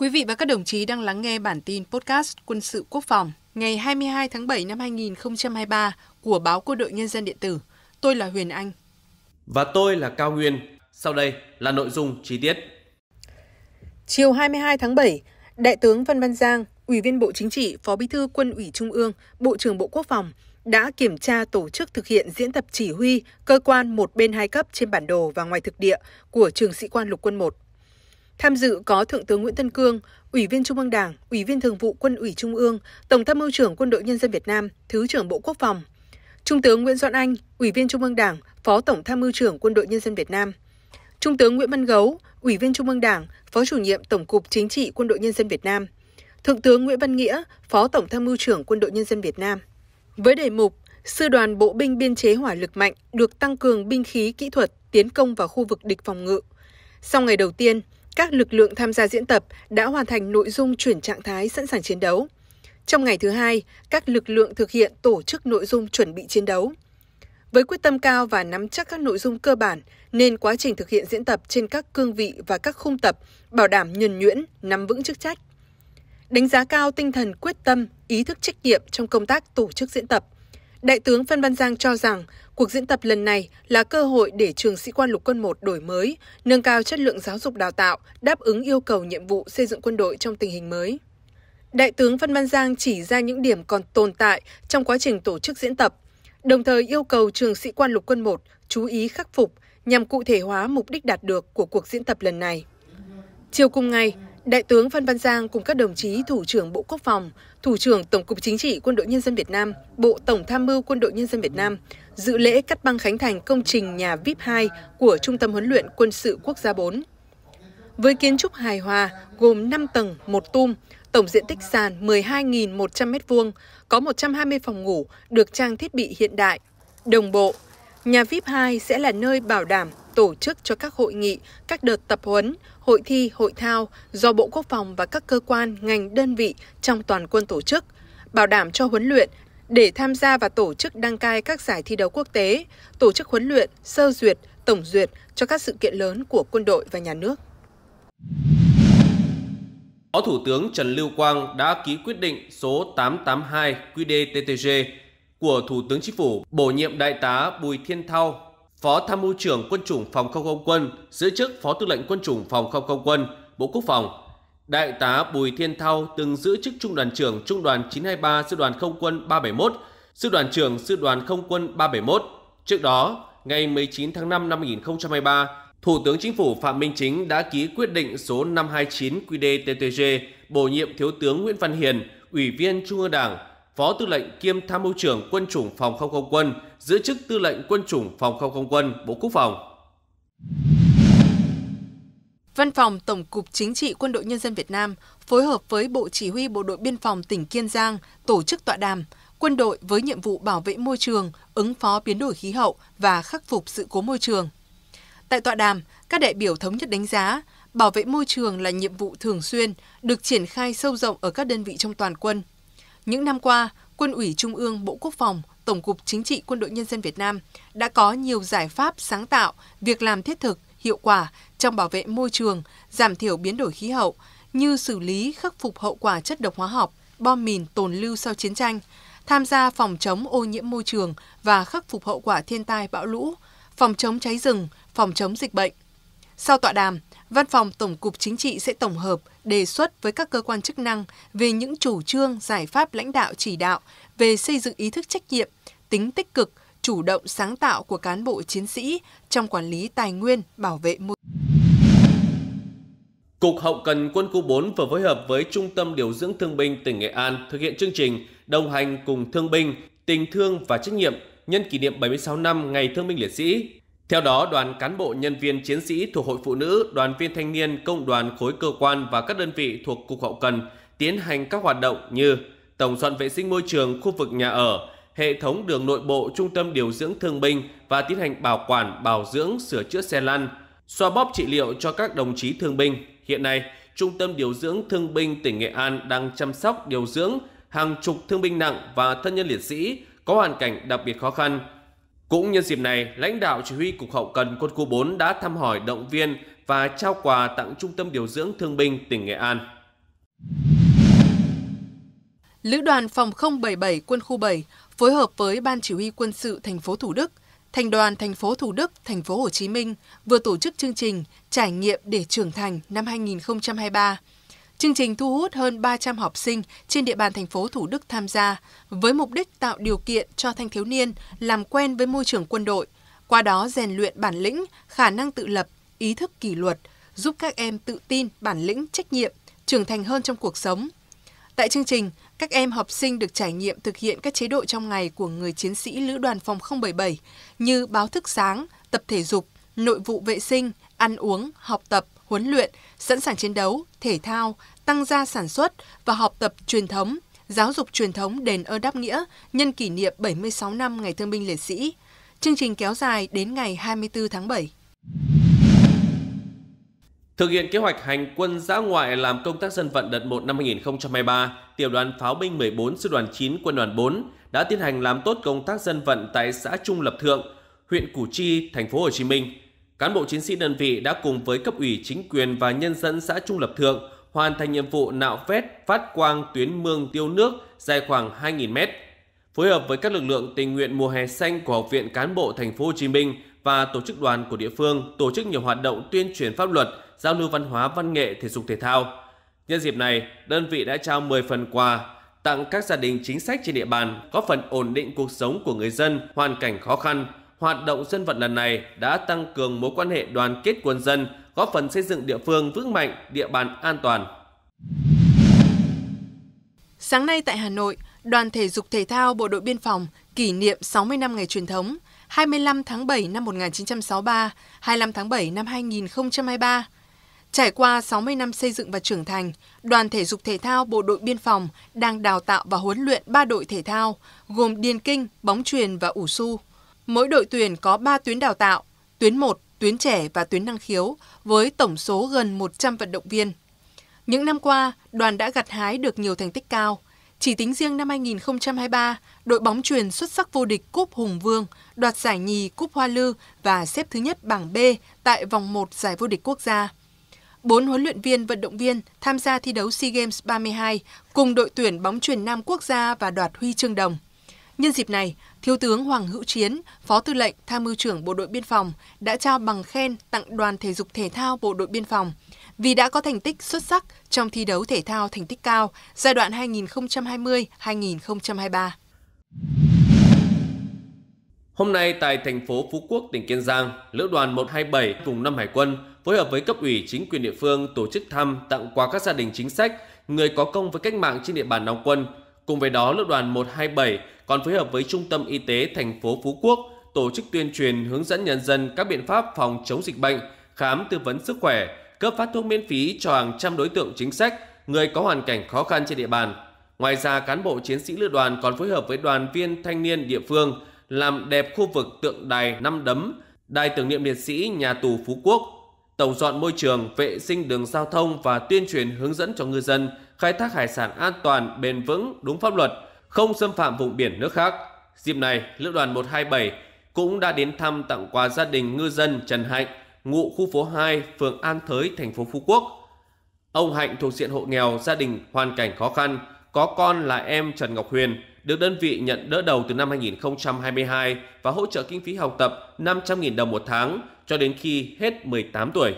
Quý vị và các đồng chí đang lắng nghe bản tin podcast Quân sự quốc phòng ngày 22 tháng 7 năm 2023 của báo Quân đội Nhân dân điện tử. Tôi là Huyền Anh. Và tôi là Cao Nguyên. Sau đây là nội dung chi tiết. Chiều 22 tháng 7, Đại tướng Văn Văn Giang, Ủy viên Bộ Chính trị, Phó Bí thư Quân ủy Trung ương, Bộ trưởng Bộ Quốc phòng đã kiểm tra tổ chức thực hiện diễn tập chỉ huy cơ quan một bên hai cấp trên bản đồ và ngoài thực địa của trường sĩ quan lục quân 1 Tham dự có Thượng tướng Nguyễn Tân Cương, Ủy viên Trung ương Đảng, Ủy viên Thường vụ Quân ủy Trung ương, Tổng tham mưu trưởng Quân đội Nhân dân Việt Nam, Thứ trưởng Bộ Quốc phòng, Trung tướng Nguyễn Doãn Anh, Ủy viên Trung ương Đảng, Phó Tổng tham mưu trưởng Quân đội Nhân dân Việt Nam, Trung tướng Nguyễn Văn Gấu, Ủy viên Trung ương Đảng, Phó chủ nhiệm Tổng cục Chính trị Quân đội Nhân dân Việt Nam, Thượng tướng Nguyễn Văn Nghĩa, Phó Tổng tham mưu trưởng Quân đội Nhân dân Việt Nam. Với đề mục Sư đoàn bộ binh biên chế hỏa lực mạnh được tăng cường binh khí kỹ thuật tiến công vào khu vực địch phòng ngự. Sau ngày đầu tiên, các lực lượng tham gia diễn tập đã hoàn thành nội dung chuyển trạng thái sẵn sàng chiến đấu. Trong ngày thứ hai, các lực lượng thực hiện tổ chức nội dung chuẩn bị chiến đấu. Với quyết tâm cao và nắm chắc các nội dung cơ bản, nên quá trình thực hiện diễn tập trên các cương vị và các khung tập bảo đảm nhuần nhuyễn, nắm vững chức trách. Đánh giá cao tinh thần quyết tâm, ý thức trách nhiệm trong công tác tổ chức diễn tập – Đại tướng Phan Văn Giang cho rằng cuộc diễn tập lần này là cơ hội để trường sĩ quan lục quân 1 đổi mới, nâng cao chất lượng giáo dục đào tạo, đáp ứng yêu cầu nhiệm vụ xây dựng quân đội trong tình hình mới. Đại tướng Phan Văn Giang chỉ ra những điểm còn tồn tại trong quá trình tổ chức diễn tập, đồng thời yêu cầu trường sĩ quan lục quân 1 chú ý khắc phục nhằm cụ thể hóa mục đích đạt được của cuộc diễn tập lần này. Chiều cùng ngày, Đại tướng Phan Văn Giang cùng các đồng chí Thủ trưởng Bộ Quốc phòng, Thủ trưởng Tổng cục Chính trị Quân đội Nhân dân Việt Nam, Bộ Tổng tham mưu Quân đội Nhân dân Việt Nam dự lễ cắt băng khánh thành công trình nhà VIP 2 của Trung tâm huấn luyện quân sự quốc gia 4. Với kiến trúc hài hòa gồm 5 tầng, một tum, tổng diện tích sàn 12.100 m2, có 120 phòng ngủ được trang thiết bị hiện đại, đồng bộ. Nhà VIP 2 sẽ là nơi bảo đảm tổ chức cho các hội nghị, các đợt tập huấn, hội thi, hội thao do Bộ Quốc phòng và các cơ quan, ngành, đơn vị trong toàn quân tổ chức, bảo đảm cho huấn luyện để tham gia và tổ chức đăng cai các giải thi đấu quốc tế, tổ chức huấn luyện, sơ duyệt, tổng duyệt cho các sự kiện lớn của quân đội và nhà nước. Phó Thủ tướng Trần Lưu Quang đã ký quyết định số 882 qđ của Thủ tướng Chính phủ bổ nhiệm Đại tá Bùi Thiên Thao Phó Tham mưu trưởng Quân chủng Phòng không không quân, giữ chức Phó Tư lệnh Quân chủng Phòng không không quân, Bộ Quốc phòng. Đại tá Bùi Thiên Thao từng giữ chức Trung đoàn trưởng Trung đoàn 923 Sư đoàn Không quân 371, Sư đoàn trưởng Sư đoàn Không quân 371. Trước đó, ngày 19 tháng 5 năm 2023, Thủ tướng Chính phủ Phạm Minh Chính đã ký quyết định số 529 QĐ-TTG bổ nhiệm Thiếu tướng Nguyễn Văn Hiền, Ủy viên Trung ương Đảng, Phó Tư lệnh kiêm Tham mưu trưởng Quân chủng Phòng không không quân, giữ chức Tư lệnh Quân chủng Phòng không không quân, Bộ Quốc phòng. Văn phòng Tổng cục Chính trị Quân đội Nhân dân Việt Nam phối hợp với Bộ Chỉ huy Bộ đội Biên phòng tỉnh Kiên Giang tổ chức tọa đàm Quân đội với nhiệm vụ bảo vệ môi trường, ứng phó biến đổi khí hậu và khắc phục sự cố môi trường. Tại tọa đàm, các đại biểu thống nhất đánh giá bảo vệ môi trường là nhiệm vụ thường xuyên được triển khai sâu rộng ở các đơn vị trong toàn quân – những năm qua, Quân ủy Trung ương Bộ Quốc phòng, Tổng cục Chính trị Quân đội Nhân dân Việt Nam đã có nhiều giải pháp sáng tạo, việc làm thiết thực, hiệu quả trong bảo vệ môi trường, giảm thiểu biến đổi khí hậu như xử lý khắc phục hậu quả chất độc hóa học, bom mìn tồn lưu sau chiến tranh, tham gia phòng chống ô nhiễm môi trường và khắc phục hậu quả thiên tai bão lũ, phòng chống cháy rừng, phòng chống dịch bệnh. Sau tọa đàm, Văn phòng Tổng cục Chính trị sẽ tổng hợp, đề xuất với các cơ quan chức năng về những chủ trương, giải pháp lãnh đạo chỉ đạo về xây dựng ý thức trách nhiệm, tính tích cực, chủ động sáng tạo của cán bộ chiến sĩ trong quản lý tài nguyên, bảo vệ môi Cục Hậu cần Quân khu 4 vừa phối hợp với Trung tâm Điều dưỡng Thương binh tỉnh Nghệ An thực hiện chương trình đồng hành cùng thương binh, tình thương và trách nhiệm nhân kỷ niệm 76 năm Ngày Thương binh Liệt sĩ theo đó, đoàn cán bộ nhân viên chiến sĩ thuộc Hội Phụ Nữ, đoàn viên thanh niên, công đoàn khối cơ quan và các đơn vị thuộc Cục Hậu Cần tiến hành các hoạt động như tổng dọn vệ sinh môi trường khu vực nhà ở, hệ thống đường nội bộ trung tâm điều dưỡng thương binh và tiến hành bảo quản, bảo dưỡng, sửa chữa xe lăn, xoa bóp trị liệu cho các đồng chí thương binh. Hiện nay, Trung tâm Điều dưỡng Thương binh tỉnh Nghệ An đang chăm sóc điều dưỡng hàng chục thương binh nặng và thân nhân liệt sĩ có hoàn cảnh đặc biệt khó khăn, cũng nhân dịp này, lãnh đạo chỉ huy Cục Hậu Cần Quân khu 4 đã thăm hỏi động viên và trao quà tặng Trung tâm Điều dưỡng Thương binh tỉnh Nghệ An. Lữ đoàn Phòng 077 Quân khu 7 phối hợp với Ban Chỉ huy Quân sự thành phố Thủ Đức, Thành đoàn thành phố Thủ Đức, thành phố Hồ Chí Minh vừa tổ chức chương trình Trải nghiệm để trưởng thành năm 2023 Chương trình thu hút hơn 300 học sinh trên địa bàn thành phố Thủ Đức tham gia với mục đích tạo điều kiện cho thanh thiếu niên làm quen với môi trường quân đội, qua đó rèn luyện bản lĩnh, khả năng tự lập, ý thức kỷ luật, giúp các em tự tin, bản lĩnh, trách nhiệm, trưởng thành hơn trong cuộc sống. Tại chương trình, các em học sinh được trải nghiệm thực hiện các chế độ trong ngày của người chiến sĩ Lữ đoàn phòng 077 như báo thức sáng, tập thể dục, nội vụ vệ sinh, ăn uống, học tập, huấn luyện, sẵn sàng chiến đấu, thể thao, tăng gia sản xuất và học tập truyền thống, giáo dục truyền thống đền ơn đáp nghĩa nhân kỷ niệm 76 năm Ngày Thương binh Liệt sĩ. Chương trình kéo dài đến ngày 24 tháng 7. Thực hiện kế hoạch hành quân giã ngoại làm công tác dân vận đợt 1 năm 2023, Tiểu đoàn Pháo binh 14 Sư đoàn 9 Quân đoàn 4 đã tiến hành làm tốt công tác dân vận tại xã Trung Lập Thượng, huyện Củ Chi, thành phố Hồ Chí Minh Cán bộ chiến sĩ đơn vị đã cùng với cấp ủy chính quyền và nhân dân xã Trung Lập Thượng hoàn thành nhiệm vụ nạo vét phát quang tuyến mương tiêu nước dài khoảng 2.000 mét. Phối hợp với các lực lượng tình nguyện mùa hè xanh của Học viện Cán bộ Thành phố Hồ Chí Minh và tổ chức đoàn của địa phương tổ chức nhiều hoạt động tuyên truyền pháp luật, giao lưu văn hóa, văn nghệ, thể dục thể thao. Nhân dịp này, đơn vị đã trao 10 phần quà tặng các gia đình chính sách trên địa bàn, có phần ổn định cuộc sống của người dân hoàn cảnh khó khăn, hoạt động dân vận lần này đã tăng cường mối quan hệ đoàn kết quân dân, góp phần xây dựng địa phương vững mạnh, địa bàn an toàn. Sáng nay tại Hà Nội, Đoàn Thể dục Thể thao Bộ đội Biên phòng kỷ niệm 60 năm ngày truyền thống, 25 tháng 7 năm 1963, 25 tháng 7 năm 2023. Trải qua 60 năm xây dựng và trưởng thành, Đoàn Thể dục Thể thao Bộ đội Biên phòng đang đào tạo và huấn luyện 3 đội thể thao, gồm điền kinh, bóng truyền và ủ su. Mỗi đội tuyển có 3 tuyến đào tạo, tuyến 1, tuyến trẻ và tuyến năng khiếu, với tổng số gần 100 vận động viên. Những năm qua, đoàn đã gặt hái được nhiều thành tích cao. Chỉ tính riêng năm 2023, đội bóng truyền xuất sắc vô địch Cúp Hùng Vương, đoạt giải nhì Cúp Hoa Lư và xếp thứ nhất bảng B tại vòng 1 giải vô địch quốc gia. Bốn huấn luyện viên vận động viên tham gia thi đấu SEA Games 32 cùng đội tuyển bóng truyền Nam quốc gia và đoạt huy chương đồng. Nhân dịp này, Thiếu tướng Hoàng Hữu Chiến, Phó Tư lệnh Tham mưu trưởng Bộ đội Biên phòng đã trao bằng khen tặng Đoàn Thể dục Thể thao Bộ đội Biên phòng vì đã có thành tích xuất sắc trong thi đấu thể thao thành tích cao giai đoạn 2020-2023. Hôm nay tại thành phố Phú Quốc, tỉnh Kiên Giang, Lữ đoàn 127 vùng 5 Hải quân phối hợp với cấp ủy chính quyền địa phương tổ chức thăm tặng quà các gia đình chính sách, người có công với cách mạng trên địa bàn đóng Quân – Cùng với đó, Lữ đoàn 127 còn phối hợp với Trung tâm Y tế thành phố Phú Quốc tổ chức tuyên truyền hướng dẫn nhân dân các biện pháp phòng chống dịch bệnh, khám tư vấn sức khỏe, cấp phát thuốc miễn phí cho hàng trăm đối tượng chính sách, người có hoàn cảnh khó khăn trên địa bàn. Ngoài ra, cán bộ chiến sĩ lữ đoàn còn phối hợp với đoàn viên thanh niên địa phương làm đẹp khu vực tượng đài năm đấm, đài tưởng niệm liệt sĩ nhà tù Phú Quốc tổng dọn môi trường, vệ sinh đường giao thông và tuyên truyền hướng dẫn cho ngư dân khai thác hải sản an toàn, bền vững, đúng pháp luật, không xâm phạm vùng biển nước khác. Dịp này, Lữ đoàn 127 cũng đã đến thăm tặng quà gia đình ngư dân Trần Hạnh, ngụ khu phố 2, phường An Thới, thành phố Phú Quốc. Ông Hạnh thuộc diện hộ nghèo, gia đình hoàn cảnh khó khăn, có con là em Trần Ngọc Huyền, được đơn vị nhận đỡ đầu từ năm 2022 và hỗ trợ kinh phí học tập 500.000 đồng một tháng cho đến khi hết 18 tuổi.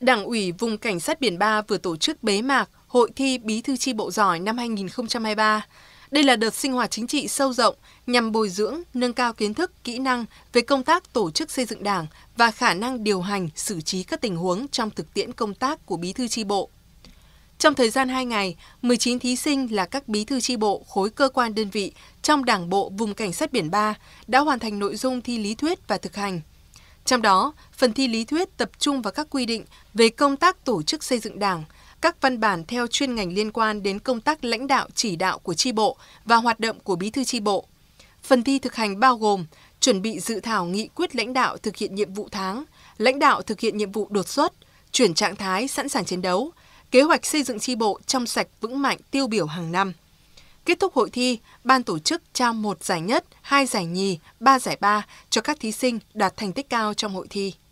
Đảng ủy vùng Cảnh sát Biển 3 vừa tổ chức bế mạc Hội thi Bí thư chi bộ giỏi năm 2023. Đây là đợt sinh hoạt chính trị sâu rộng nhằm bồi dưỡng, nâng cao kiến thức, kỹ năng về công tác tổ chức xây dựng đảng và khả năng điều hành, xử trí các tình huống trong thực tiễn công tác của bí thư chi bộ. Trong thời gian 2 ngày, 19 thí sinh là các bí thư tri bộ khối cơ quan đơn vị trong Đảng bộ vùng cảnh sát biển 3 đã hoàn thành nội dung thi lý thuyết và thực hành. Trong đó, phần thi lý thuyết tập trung vào các quy định về công tác tổ chức xây dựng Đảng, các văn bản theo chuyên ngành liên quan đến công tác lãnh đạo chỉ đạo của tri bộ và hoạt động của bí thư tri bộ. Phần thi thực hành bao gồm chuẩn bị dự thảo nghị quyết lãnh đạo thực hiện nhiệm vụ tháng, lãnh đạo thực hiện nhiệm vụ đột xuất, chuyển trạng thái sẵn sàng chiến đấu, kế hoạch xây dựng chi bộ trong sạch vững mạnh tiêu biểu hàng năm. Kết thúc hội thi, ban tổ chức trao một giải nhất, hai giải nhì, ba giải ba cho các thí sinh đạt thành tích cao trong hội thi.